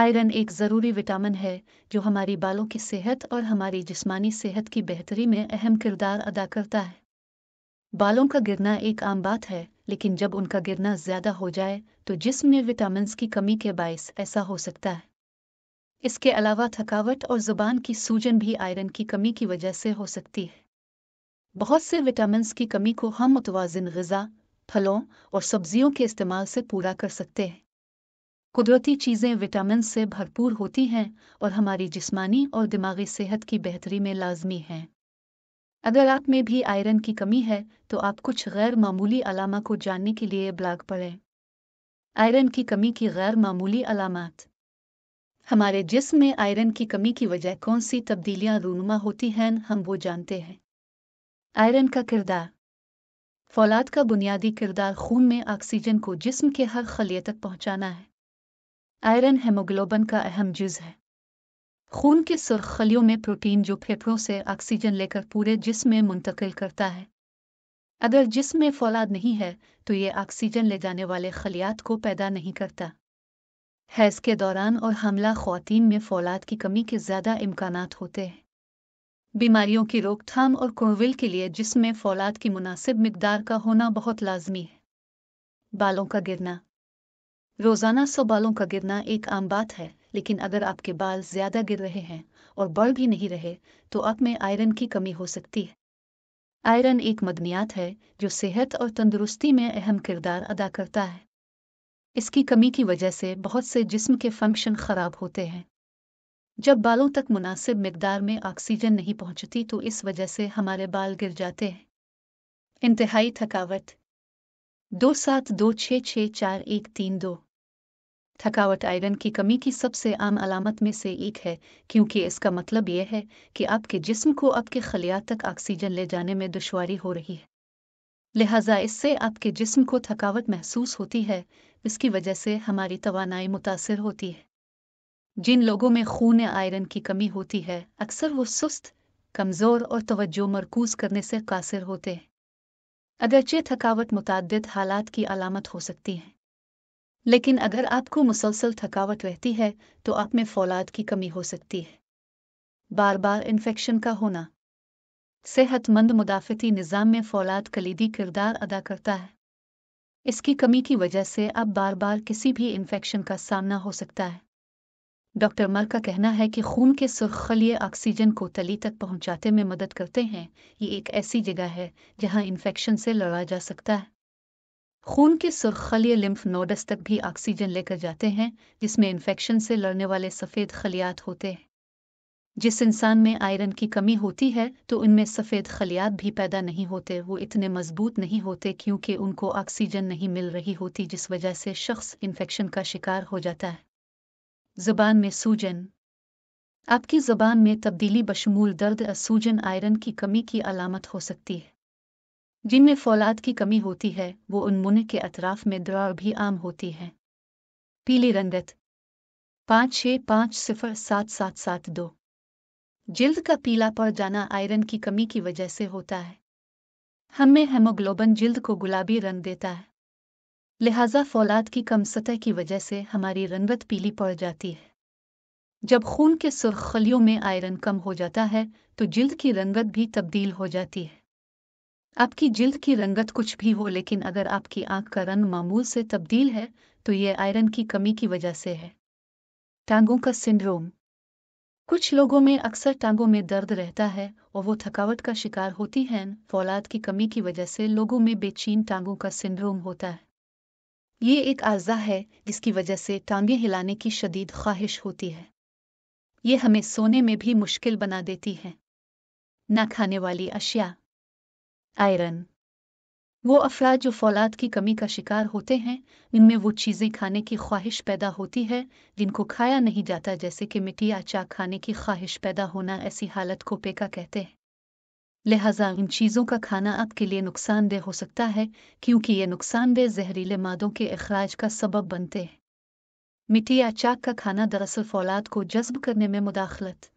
iron एक ज़रूरी vitamin है जो हमारी बालों की सेहत और हमारी जिस्मानी सेहत की बेहतरी में अहम किरदार अदा करता है बालों का गिरना एक आम बात है लेकिन जब उनका गिरना ज़्यादा हो जाए तो जिस्म में विटामिन की कमी के बायस ऐसा हो सकता है इसके अलावा थकावट और ज़ुबान की सूजन भी आयरन की कमी की वजह से हो सकती है बहुत से विटामिन की कमी को हम मुतवाजन गज़ा फलों और सब्जियों के इस्तेमाल से पूरा कर सकते हैं कुदरती चीज़ें विटामिन से भरपूर होती हैं और हमारी जिस्मानी और दिमागी सेहत की बेहतरी में लाजमी हैं अगर आप में भी आयरन की कमी है तो आप कुछ गैर मामूली अलामा को जानने के लिए ब्लॉग पढ़ें आयरन की कमी की गैर मामूली अलामत हमारे जिस्म में आयरन की कमी की वजह कौन सी तब्दीलियां रूनुमा होती हैं हम वो जानते हैं आयरन का किरदार फौलाद का बुनियादी किरदार खून में ऑक्सीजन को जिस्म के हर खलिए तक पहुंचाना है आयरन हेमोग्लोबन का अहम जुज है खून के सुरखलियों में प्रोटीन जो फेफड़ों से ऑक्सीजन लेकर पूरे जिस्म में मुंतकिल करता है अगर जिस्म में फौलाद नहीं है तो ये ऑक्सीजन ले जाने वाले खलियात को पैदा नहीं करता हैज़ के दौरान और हमला खातन में फौलाद की कमी के ज़्यादा इम्कान होते हैं बीमारियों की रोकथाम और कोविल के लिए जिसमें फौलाद की मुनासिब मकदार का होना बहुत लाजमी है बालों का गिरना रोजाना सौ बालों का गिरना एक आम बात है लेकिन अगर आपके बाल ज्यादा गिर रहे हैं और बढ़ भी नहीं रहे तो आप में आयरन की कमी हो सकती है आयरन एक मदनियात है जो सेहत और तंदुरुस्ती में अहम किरदार अदा करता है इसकी कमी की वजह से बहुत से जिस्म के फंक्शन खराब होते हैं जब बालों तक मुनासिब मकदार में ऑक्सीजन नहीं पहुंचती तो इस वजह से हमारे बाल गिर जाते हैं इंतहाई थकावट दो सात दो छः छः चार एक तीन दो थकावट आयरन की कमी की सबसे आम अलामत में से एक है क्योंकि इसका मतलब यह है कि आपके जिस्म को आपके खलिया तक ऑक्सीजन ले जाने में दुशारी हो रही है लिहाजा इससे आपके जिस्म को थकावट महसूस होती है इसकी वजह से हमारी तोानाई मुतासर होती है जिन लोगों में खून आयरन की कमी होती है अक्सर वो सुस्त कमज़ोर और तवज्जो मरकूज करने से कासिर होते हैं अगरचे थकावट मुतद हालात की अलामत हो सकती है लेकिन अगर आपको मुसलसल थकावट रहती है तो आप में फौलाद की कमी हो सकती है बार बार इन्फेक्शन का होना सेहतमंद मुदाफ़ती निज़ाम में फौलाद कलीदी किरदार अदा करता है इसकी कमी की वजह से आप बार बार किसी भी इन्फेक्शन का सामना हो सकता है डॉक्टर मर का कहना है कि खून के सुरखलिए ऑक्सीजन को तली तक पहुंचाते में मदद करते हैं ये एक ऐसी जगह है जहां इन्फेक्शन से लड़ा जा सकता है खून के सुरखलीय लिम्फ नोडस तक भी ऑक्सीजन लेकर जाते हैं जिसमें इन्फेक्शन से लड़ने वाले सफ़ेद खलियात होते हैं जिस इंसान में आयरन की कमी होती है तो उनमें सफ़ेद खलियात भी पैदा नहीं होते वो इतने मजबूत नहीं होते क्योंकि उनको ऑक्सीजन नहीं मिल रही होती जिस वजह से शख्स इन्फेक्शन का शिकार हो जाता है ज़ुबान में सूजन आपकी ज़ुबान में तब्दीली बशमूल दर्द असूजन सूजन आयरन की कमी की अलामत हो सकती है जिनमें फौलाद की कमी होती है वो उन्मूलन के अतराफ में दरार भी आम होती है पीली रंगत पाँच छः पाँच सिफर सात सात सात दो जिल्द का पीला पड़ जाना आयरन की कमी की वजह से होता है हमें हेमोग्लोबन जिल्द को गुलाबी रंग देता है लिहाजा फौलाद की कम सतह की वजह से हमारी रंगत पीली पड़ जाती है जब खून के सुरखलियों में आयरन कम हो जाता है तो जिल्द की रंगत भी तब्दील हो जाती है आपकी जिल्द की रंगत कुछ भी हो लेकिन अगर आपकी आंख का रंग मामूल से तब्दील है तो ये आयरन की कमी की वजह से है टांगों का सिंड्रोम कुछ लोगों में अक्सर टांगों में दर्द रहता है और वो थकावट का शिकार होती हैं फौलाद की कमी की वजह से लोगों में बेचैन टांगों का सिंड्रोम होता है ये एक आज़ा है जिसकी वजह से टांगें हिलाने की शदीद ख्वाहिश होती है ये हमें सोने में भी मुश्किल बना देती है ना खाने वाली अशिया आयरन वो अफराद जो फौलाद की कमी का शिकार होते हैं इनमें वो चीज़ें खाने की ख्वाहिश पैदा होती है जिनको खाया नहीं जाता जैसे कि मिट्टी या चाक खाने की ख्वाहिश पैदा होना ऐसी हालत को पेका कहते हैं लिहाजा इन चीज़ों का खाना आपके लिए नुकसानदेह हो सकता है क्योंकि ये नुकसानदेह जहरीले मादों के अखराज का सबब बनते हैं मिट्टी या चाक का खाना दरअसल फौलाद को जज्ब करने में मुदाखलत